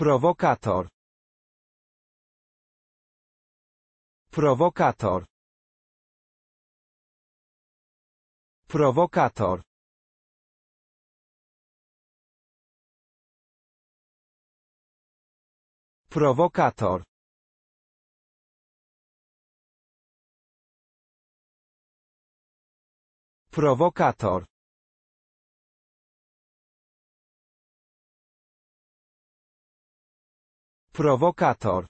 Prowokator. Prowokator. Prowokator. Prowokator. Prowokator. prowokator